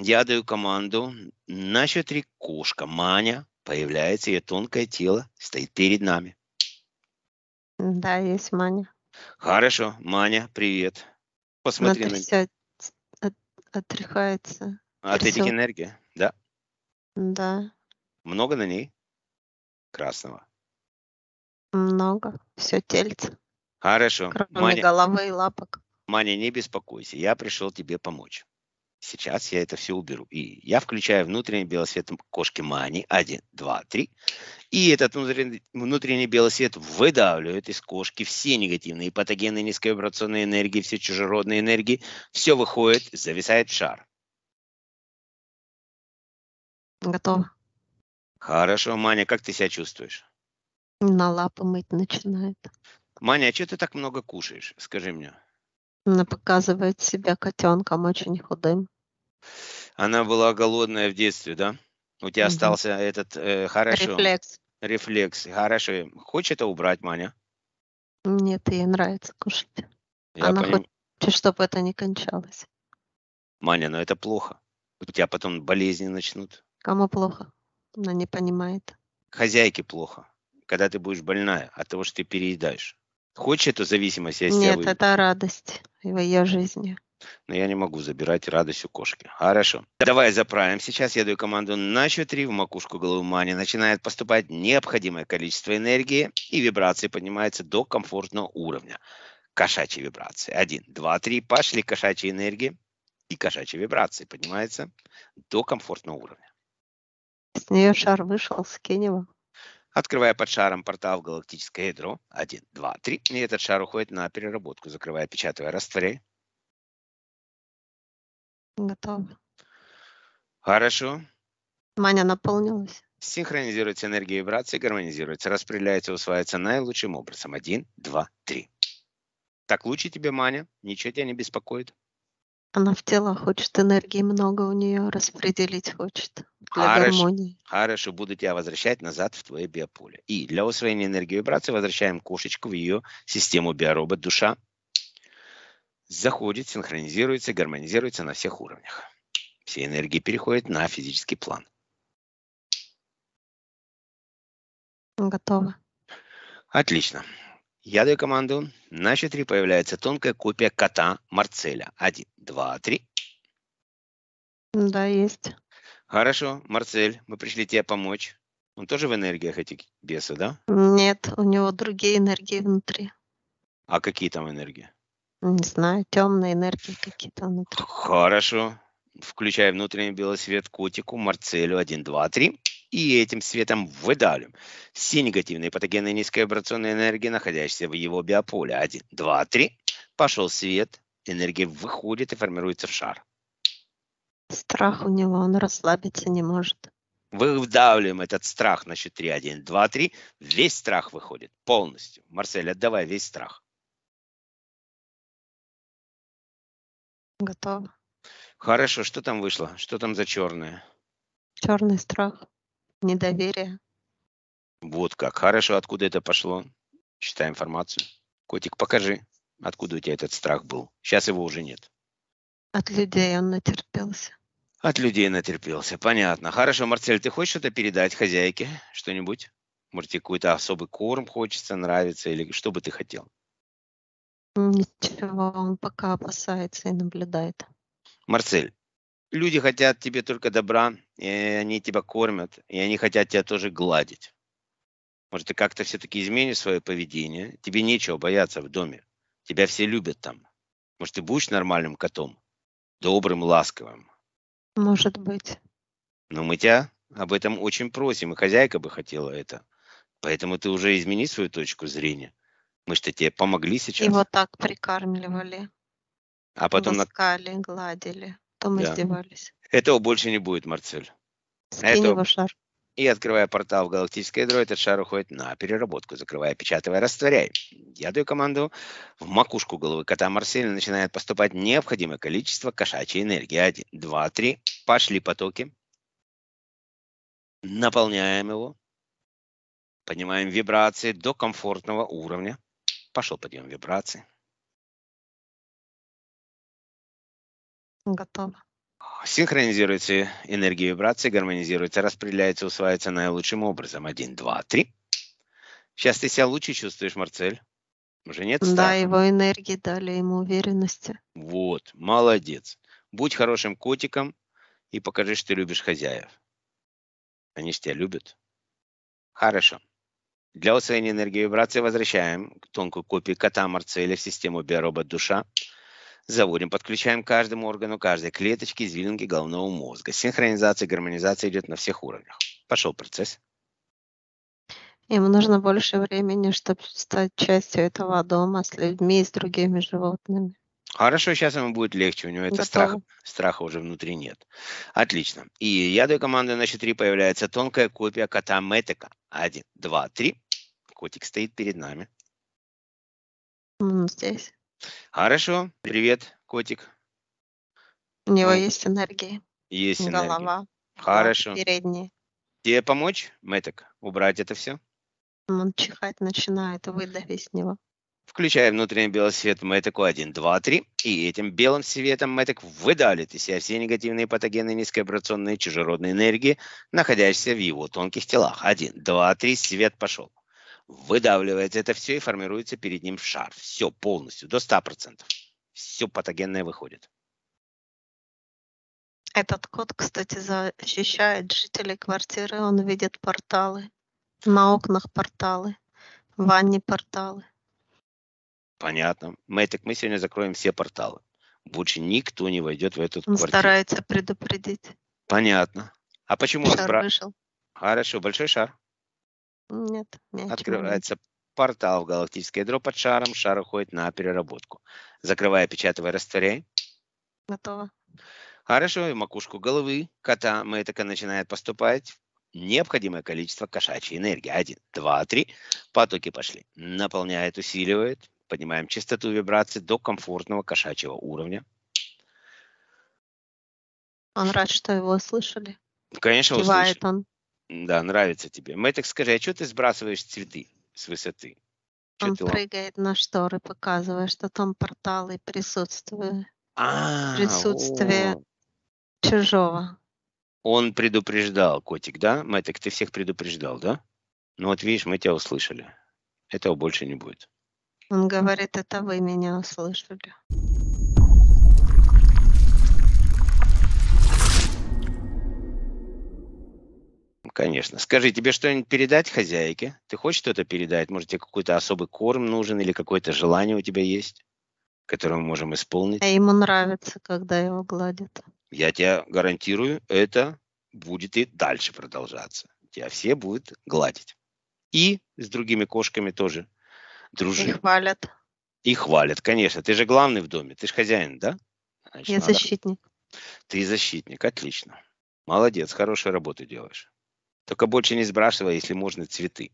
Я даю команду на счет три. Кошка Маня появляется, ее тонкое тело стоит перед нами. Да, есть Маня. Хорошо, Маня, привет. Посмотри Она тряся, на от, отряхается. От трясет. этих энергий, да? Да. Много на ней красного? Много. Все тельце. Хорошо. Кроме Маня, головы и лапок. Маня, не беспокойся, я пришел тебе помочь. Сейчас я это все уберу. И я включаю внутренний белосвет кошки Мани. Один, два, три. И этот внутренний, внутренний белый выдавливает из кошки все негативные патогены низковибрационной энергии, все чужеродные энергии. Все выходит, зависает в шар. Готово. Хорошо, Маня, как ты себя чувствуешь? На лапы мыть начинает. Маня, а что ты так много кушаешь? Скажи мне. Она показывает себя котенком очень худым. Она была голодная в детстве, да? У тебя угу. остался этот э, хорошо. Рефлекс. Рефлекс. Хорошо. Хочешь это убрать, Маня? Нет, ей нравится кушать. Я Она поним... хочет, чтобы это не кончалось. Маня, но ну это плохо. У тебя потом болезни начнут. Кому плохо? Она не понимает. Хозяйке плохо, когда ты будешь больная от того, что ты переедаешь. Хочешь эту зависимость? Я Нет, вы... это радость в ее жизни. Но я не могу забирать радость у кошки. Хорошо. Давай заправим. Сейчас я даю команду на счет 3 в макушку головы Мани. Начинает поступать необходимое количество энергии, и вибрации поднимается до комфортного уровня. Кошачьи вибрации. Один, два, три. Пошли кошачьи энергии и кошачьи вибрации. Поднимается до комфортного уровня. С нее шар вышел, скинь его. Открывая под шаром портал в галактическое ядро. 1, 2, 3. И этот шар уходит на переработку. Закрывая, печатывая, растворяй. Готово. Хорошо. Маня наполнилась. Синхронизируется энергия вибрации, гармонизируется, распределяется, усваивается наилучшим образом. Один, два, три. Так лучше тебе, Маня? Ничего тебя не беспокоит? Она в тело хочет, энергии много у нее распределить хочет для хорошо, гармонии. Хорошо, буду тебя возвращать назад в твое биополе. И для усвоения энергии вибрации возвращаем кошечку в ее систему биоробот душа. Заходит, синхронизируется, гармонизируется на всех уровнях. Все энергии переходят на физический план. Готово. Отлично. Я даю команду. На счет 3 появляется тонкая копия кота Марцеля. Один, два, три. Да, есть. Хорошо, Марцель, мы пришли тебе помочь. Он тоже в энергиях этих бесов, да? Нет, у него другие энергии внутри. А какие там энергии? Не знаю, темные энергии какие-то внутри. Хорошо. Включай внутренний белый свет котику Марцелю. Один, два, три и этим светом выдавливаем все негативные патогены низкой вибрационной энергии, находящиеся в его биополе. Один, два, три. Пошел свет, энергия выходит и формируется в шар. Страх у него, он расслабиться не может. Выдавливаем этот страх на счет 3, 1, 2, 3. Весь страх выходит полностью. Марсель, отдавай весь страх. Готово. Хорошо, что там вышло? Что там за черное? Черный страх. Недоверие. Вот как. Хорошо, откуда это пошло? Читай информацию. Котик, покажи, откуда у тебя этот страх был. Сейчас его уже нет. От людей он натерпелся. От людей натерпелся, понятно. Хорошо, Марсель, ты хочешь что-то передать хозяйке? Что-нибудь? Может, тебе какой-то особый корм хочется, нравится? Или что бы ты хотел? Ничего, он пока опасается и наблюдает. Марсель, люди хотят тебе только добра, и они тебя кормят, и они хотят тебя тоже гладить. Может, ты как-то все-таки изменишь свое поведение? Тебе нечего бояться в доме. Тебя все любят там. Может, ты будешь нормальным котом? Добрым, ласковым? Может быть. Но мы тебя об этом очень просим, и хозяйка бы хотела это. Поэтому ты уже измени свою точку зрения. Мы что тебе помогли сейчас. И вот так прикармливали. А потом... Ласкали, гладили потом да. издевались. Этого больше не будет, Марцель. Скинь Этого... его шар. И открывая портал в галактическое ядро, этот шар уходит на переработку. Закрывая, печатывая, растворяй. Я даю команду. В макушку головы кота Марселя начинает поступать необходимое количество кошачьей энергии. Один, два, три. Пошли потоки. Наполняем его. Поднимаем вибрации до комфортного уровня. Пошел подъем вибрации. готово. Синхронизируйте энергию вибрации, гармонизируйте, распределяйте, усваивайте наилучшим образом. Один, два, три. Сейчас ты себя лучше чувствуешь, Марцель? Уже нет страха. Да, его энергии дали ему уверенности. Вот, молодец. Будь хорошим котиком и покажи, что ты любишь хозяев. Они ж тебя любят. Хорошо. Для усвоения энергии вибрации возвращаем тонкую копию кота Марцеля в систему биоробот душа заводим, подключаем каждому органу, каждой клеточке извилинке головного мозга. Синхронизация гармонизация идет на всех уровнях. Пошел процесс. Им нужно больше времени, чтобы стать частью этого дома с людьми и с другими животными. Хорошо, сейчас ему будет легче, у него это страх, страха уже внутри нет. Отлично. И я даю команду на счет 4 появляется тонкая копия кота Мэтика. Один, два, три. Котик стоит перед нами. Он здесь. Хорошо. Привет, котик. У него Он... есть энергия. Есть Голова. энергия. Голова. Хорошо. Передние. Тебе помочь, Мэтик убрать это все? Он чихать начинает, выдавь из него. Включая внутренний белый свет Мэтику 1, 2, 3. И этим белым светом Мэтик выдалит из себя все негативные патогены низковибрационной чужеродные энергии, находящиеся в его тонких телах. 1, 2, 3, свет пошел выдавливается это все и формируется перед ним в шар. Все полностью, до 100%. Все патогенное выходит. Этот код, кстати, защищает жителей квартиры. Он видит порталы. На окнах порталы. В ванне порталы. Понятно. Мы, так мы сегодня закроем все порталы. Больше никто не войдет в эту Он квартиру. старается предупредить. Понятно. А почему шар он вышел? Хорошо, большой шар. Нет, мячик. Открывается портал в галактическое ядро под шаром. Шар уходит на переработку. Закрывай, опечатывай, растворяй. Готово. Хорошо, и макушку головы кота мы мэтака начинает поступать необходимое количество кошачьей энергии. Один, два, три. Потоки пошли. Наполняет, усиливает. Поднимаем частоту вибрации до комфортного кошачьего уровня. Он рад, что его слышали. Конечно, Кивает услышали. он. Да, нравится тебе. так скажи, а что ты сбрасываешь цветы с высоты? Чё Он ты лом- прыгает на шторы, показывая, что там порталы присутствуют. А, Присутствие о, чужого. Он предупреждал, котик, да? Мэтик, ты всех предупреждал, да? Ну вот видишь, мы тебя услышали. Этого больше не будет. Он говорит, это вы меня услышали. Конечно. Скажи, тебе что-нибудь передать хозяйке? Ты хочешь что-то передать? Может, тебе какой-то особый корм нужен или какое-то желание у тебя есть, которое мы можем исполнить? А ему нравится, когда его гладят. Я тебе гарантирую, это будет и дальше продолжаться. Тебя все будут гладить. И с другими кошками тоже дружить. И хвалят. И хвалят, конечно. Ты же главный в доме, ты же хозяин, да? Значит, Я надо... защитник. Ты защитник, отлично. Молодец, хорошую работу делаешь. Только больше не сбрасывай, если можно, цветы.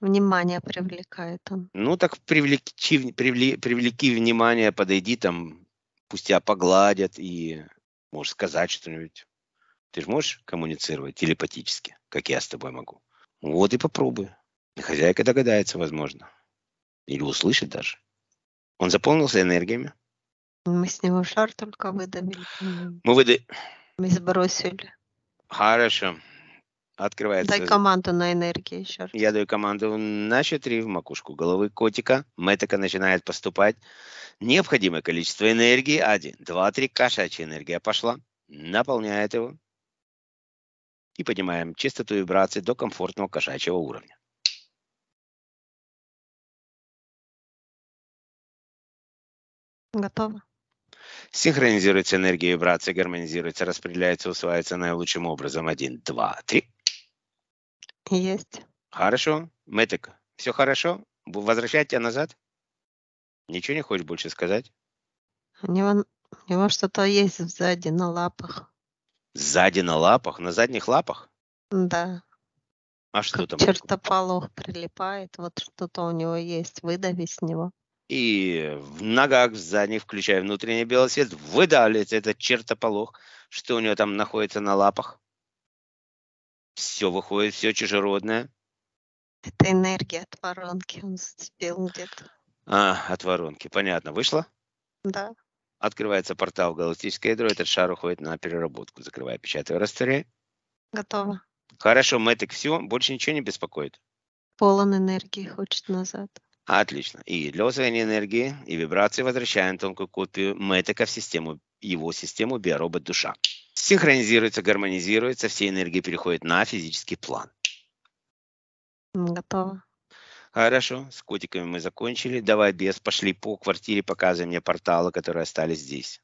Внимание привлекает он. Ну так привлеки, привлеки внимание, подойди там, пусть тебя погладят и можешь сказать что-нибудь. Ты же можешь коммуницировать телепатически, как я с тобой могу. Вот и попробуй. И хозяйка догадается, возможно. Или услышит даже. Он заполнился энергиями. Мы с него шар только выдали. Мы выдали. Мы сбросили. Хорошо. Открывается. Дай команду на энергии еще раз. Я даю команду на 4 в макушку головы котика. Мэтака начинает поступать. Необходимое количество энергии. Один, два, три. Кошачья энергия пошла. Наполняет его. И поднимаем частоту вибрации до комфортного кошачьего уровня. Готово. Синхронизируется энергия вибрации, гармонизируется, распределяется, усваивается наилучшим образом. Один, два, три. Есть. Хорошо. Мэтик, все хорошо? Возвращать тебя назад? Ничего не хочешь больше сказать? У него, у него что-то есть сзади на лапах. Сзади на лапах? На задних лапах? Да. А что как там? Чертополох прилипает, вот что-то у него есть, выдави с него. И в ногах, в задних, включая внутренний белый свет, выдавливается этот чертополох, что у него там находится на лапах все выходит, все чужеродное. Это энергия от воронки, он зацепил где-то. А, от воронки, понятно. Вышло? Да. Открывается портал галактическое ядро, этот шар уходит на переработку. Закрываю, печатаю, растворяю. Готово. Хорошо, Мэтик, все, больше ничего не беспокоит? Полон энергии, хочет назад. Отлично. И для усвоения энергии и вибрации возвращаем тонкую копию Мэтика в систему, его систему биоробот-душа синхронизируется, гармонизируется, все энергии переходят на физический план. Готово. Хорошо, с котиками мы закончили. Давай, без, пошли по квартире, показывай мне порталы, которые остались здесь.